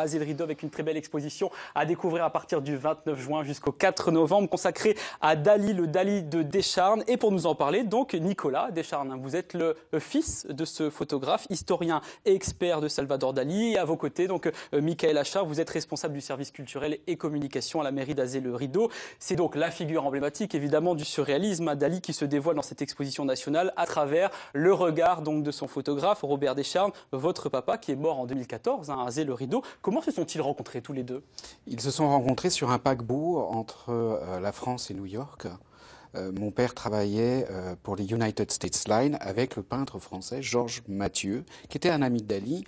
Asile Rideau avec une très belle exposition à découvrir à partir du 29 juin jusqu'au 4 novembre consacrée à Dali, le Dali de Descharnes. Et pour nous en parler, donc Nicolas Descharnes, vous êtes le fils de ce photographe, historien et expert de Salvador Dali. Et à vos côtés, donc euh, Michael Achard, vous êtes responsable du service culturel et communication à la mairie d'Azé le Rideau. C'est donc la figure emblématique évidemment du surréalisme à Dali qui se dévoile dans cette exposition nationale à travers le regard donc de son photographe Robert Descharnes, votre papa qui est mort en 2014 hein, à Azé le Rideau. Comment se sont-ils rencontrés tous les deux Ils se sont rencontrés sur un paquebot entre euh, la France et New York. Euh, mon père travaillait euh, pour les United States Line avec le peintre français Georges Mathieu, qui était un ami de Dali.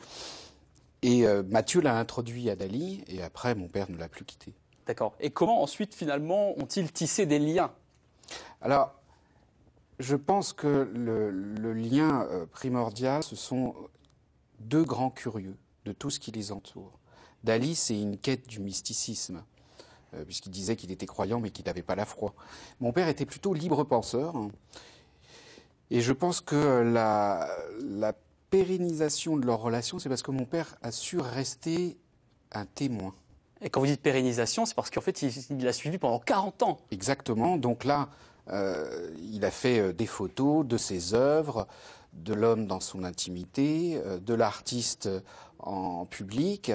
Et Mathieu l'a introduit à Dali, et après, mon père ne l'a plus quitté. D'accord. Et comment ensuite, finalement, ont-ils tissé des liens Alors, je pense que le, lien primordial, ce sont deux grands curieux de tout ce qui les entoure d'Alice c'est une quête du mysticisme, euh, puisqu'il disait qu'il était croyant mais qu'il n'avait pas la foi. Mon père était plutôt libre penseur, et je pense que la, pérennisation de leur relation, c'est parce que mon père a su rester un témoin. Et quand vous dites pérennisation, c'est parce qu'en fait, il l'a suivi pendant 40 ans. Exactement. Donc là, euh, il a fait euh, des photos de ses œuvres, de l'homme dans son intimité, de l'artiste en public.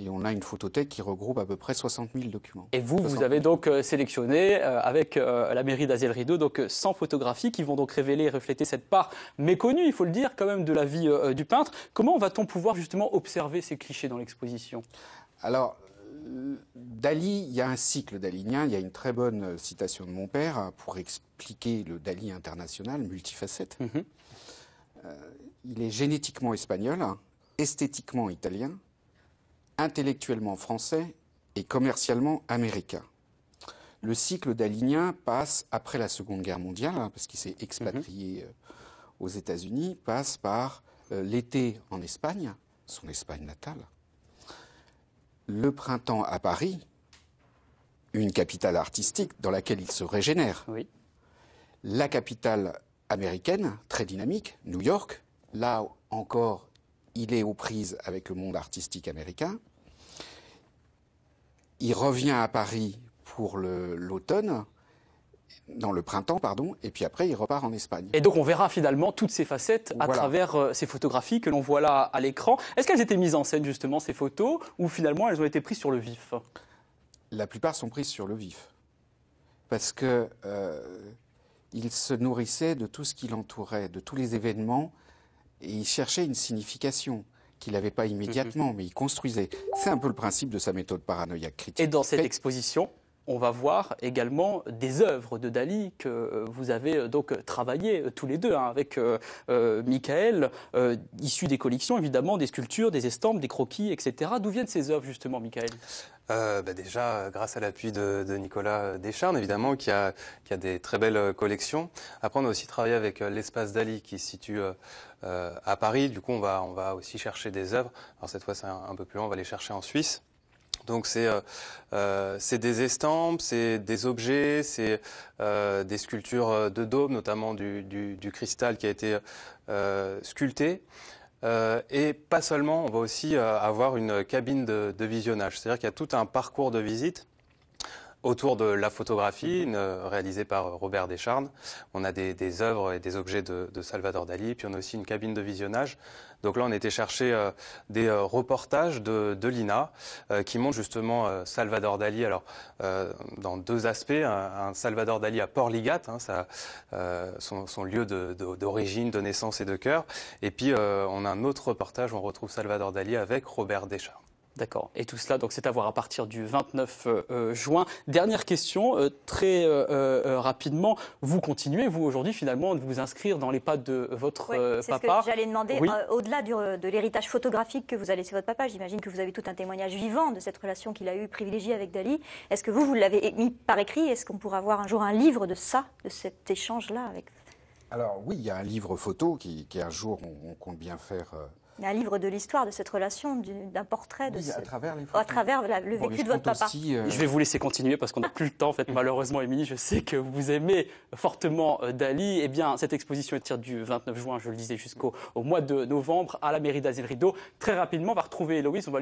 Et on a une photothèque qui regroupe à peu près 60 000 documents. Et vous, vous avez donc euh, sélectionné, euh, avec euh, la mairie d'Aziel Rideau, donc 100 photographies qui vont donc révéler et refléter cette part méconnue, il faut le dire, quand même, de la vie du peintre. Comment va-t-on pouvoir justement observer ces clichés dans l'exposition Alors, Dali, il y a un cycle dalinien, il y a une très bonne citation de mon père hein, pour expliquer le Dali international, multifacette. Mhm. il est génétiquement espagnol, hein, esthétiquement italien, intellectuellement français et commercialement américain. Le cycle d'Alinien passe après la Seconde Guerre mondiale, hein, parce qu'il s'est expatrié mhm. euh, aux États-Unis, passe par euh, l'été en Espagne, son Espagne natale, le printemps à Paris, une capitale artistique dans laquelle il se régénère. La capitale américaine, très dynamique, New York, là encore, il est aux prises avec le monde artistique américain. Il revient à Paris pour l'automne dans le printemps, pardon, et puis après il repart en Espagne. Et donc on verra finalement toutes ces facettes à travers euh, ces photographies que l'on voit là à l'écran. Est-ce qu'elles étaient mises en scène justement ces photos ou finalement elles ont été prises sur le vif La plupart sont prises sur le vif parce que euh, il se nourrissait de tout ce qui l'entourait, de tous les événements et il cherchait une signification qu'il n'avait pas immédiatement, mhm. mais il construisait. C'est un peu le principe de sa méthode paranoïaque critique. Et dans cette exposition, on va voir également des œuvres de Dali que euh, vous avez euh, donc travaillées euh, tous les deux hein, avec Michael, des collections évidemment, des sculptures, des estampes, des croquis, etc. D'où viennent ces œuvres justement, Michael bah, déjà, grâce à l'appui de, Nicolas Descharnes, évidemment, qui a, des très belles collections. Après, on a aussi travaillé avec l'espace Dali, qui se situe à Paris. Du coup, on va, on va aussi chercher des œuvres. Alors cette fois, c'est un peu plus loin, on va les chercher en Suisse. Donc euh, euh, c'est des estampes, c'est des objets, c'est euh, des sculptures de dôme, notamment du, du, cristal qui a été sculpté. et pas seulement, on va aussi avoir une cabine de, de visionnage. C'est-à-dire qu'il y a tout un parcours de visite autour de la photographie, euh, réalisée par euh, Robert Descharnes. On a des, œuvres et des objets de, Salvador Dali, puis on a aussi une cabine de visionnage. Donc là, on était chercher euh, des reportages de, l'INA qui montrent justement Salvador Dali. Alors, dans deux aspects, un, Salvador Dali à Port Ligate, hein, son, lieu d'origine, de, de, naissance et de cœur. Et puis, on a un autre reportage où on retrouve Salvador Dali avec Robert Descharnes. D'accord. Et tout cela, donc, c'est à voir à partir du 29 euh, euh, juin. Dernière question, euh, très rapidement. Vous continuez, vous, aujourd'hui, finalement, de vous inscrire dans les pas de votre papa. C'est ce que j'allais demander. au-delà de l'héritage photographique que vous avez laissé votre papa, j'imagine que vous avez tout un témoignage vivant de cette relation qu'il a eue privilégiée avec Dali. Est-ce que vous, vous l'avez mis par écrit Est-ce qu'on pourra avoir un jour un livre de ça, de cet échange-là avec alors oui, il y a un livre photo qui, un jour on compte bien faire un livre de l'histoire de cette relation, d'un portrait. De à travers, les travers le vécu de votre papa. Euh, je vais vous laisser continuer parce qu'on n'a plus le temps. En fait, malheureusement, Émilie, je sais que vous aimez fortement euh, Dali. Eh bien, cette exposition est tirée du 29 juin, je le disais, jusqu'au mois de novembre à la mairie d'Azil Rideau. Très rapidement, on va retrouver Héloïse. On va